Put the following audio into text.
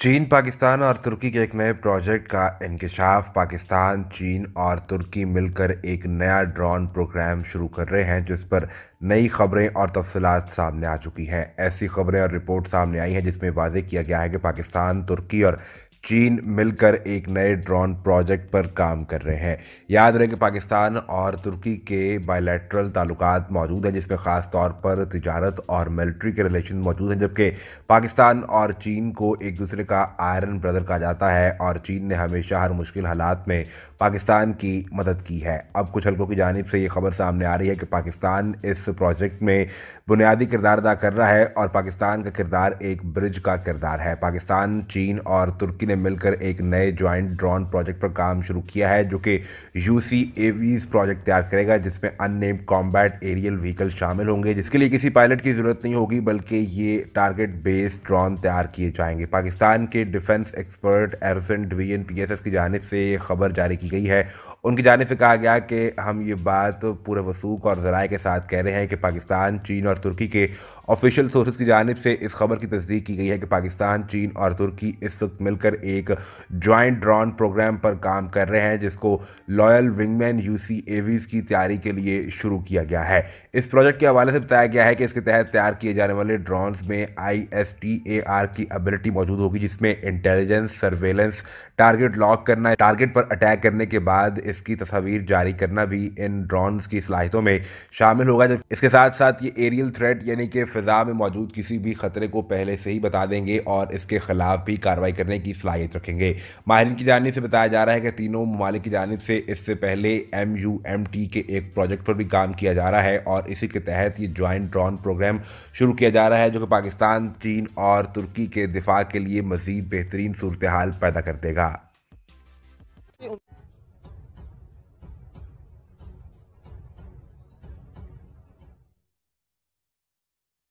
चीन पाकिस्तान और तुर्की के एक नए प्रोजेक्ट का इंकशाफ पाकिस्तान चीन और तुर्की मिलकर एक नया ड्रोन प्रोग्राम शुरू कर रहे हैं जिस पर नई खबरें और तफसलत सामने आ चुकी हैं ऐसी खबरें और रिपोर्ट सामने आई हैं जिसमें वाजे किया गया है कि पाकिस्तान तुर्की और चीन मिलकर एक नए ड्रोन प्रोजेक्ट पर काम कर रहे हैं याद रहे कि पाकिस्तान और तुर्की के बायलैटरल ताल्लुक मौजूद हैं जिसमें ख़ास तौर पर तजारत और मिलिट्री के रिलेशन मौजूद हैं जबकि पाकिस्तान और चीन को एक दूसरे का आयरन ब्रदर कहा जाता है और चीन ने हमेशा हर मुश्किल हालात में पाकिस्तान की मदद की है अब कुछ हल्कों की जानब से ये खबर सामने आ रही है कि पाकिस्तान इस प्रोजेक्ट में बुनियादी किरदार अदा कर रहा है और पाकिस्तान का किरदार एक ब्रिज का किरदार है पाकिस्तान चीन और तुर्की ने ने मिलकर एक नए ज्वाइंट ड्रोन प्रोजेक्ट पर काम शुरू किया है जो कि यू सी प्रोजेक्ट तैयार करेगा जिसमें अननेम्ड कॉम्बैट एरियल व्हीकल शामिल होंगे जिसके लिए किसी पायलट की ज़रूरत नहीं होगी बल्कि ये टारगेट बेस्ड ड्रोन तैयार किए जाएंगे पाकिस्तान के डिफेंस एक्सपर्ट एरसन डिवीजन पी की जानब से ये खबर जारी की गई है उनकी जानब से कहा गया कि हम ये बात पूरे वसूक और जराए के साथ कह रहे हैं कि पाकिस्तान चीन और तुर्की के ऑफिशियल सोर्सेज की जानब से इस खबर की तस्दीक की गई है कि पाकिस्तान चीन और तुर्की इस वक्त मिलकर एक ज्वाइंट ड्रॉन प्रोग्राम पर काम कर रहे हैं जिसको लॉयल विंगमैन यू सी की तैयारी के लिए शुरू किया गया है इस प्रोजेक्ट के हवाले से बताया गया है कि इसके तहत तैयार किए जाने वाले ड्रोन्स में I S T A R की एबिलिटी मौजूद होगी जिसमें इंटेलिजेंस सर्वेलेंस टारगेट लॉक करना टारगेट पर अटैक करने के बाद इसकी तस्वीर जारी करना भी इन ड्रोन की सलाहितों में शामिल होगा जब इसके साथ साथ ये एरियल थ्रेट यानी कि फिजा में मौजूद किसी भी खतरे को पहले से ही बता देंगे और इसके खिलाफ भी कार्रवाई करने की सलाह सलाहियत रखेंगे माहरीन की जानब से बताया जा रहा है कि तीनों ममालिक की जानब से इससे पहले एम यू एम टी के एक प्रोजेक्ट पर भी काम किया जा रहा है और इसी के तहत ये ज्वाइंट ड्रॉन प्रोग्राम शुरू किया जा रहा है जो कि पाकिस्तान चीन और तुर्की के दिफा के लिए मज़ीद बेहतरीन सूरत हाल पैदा कर देगा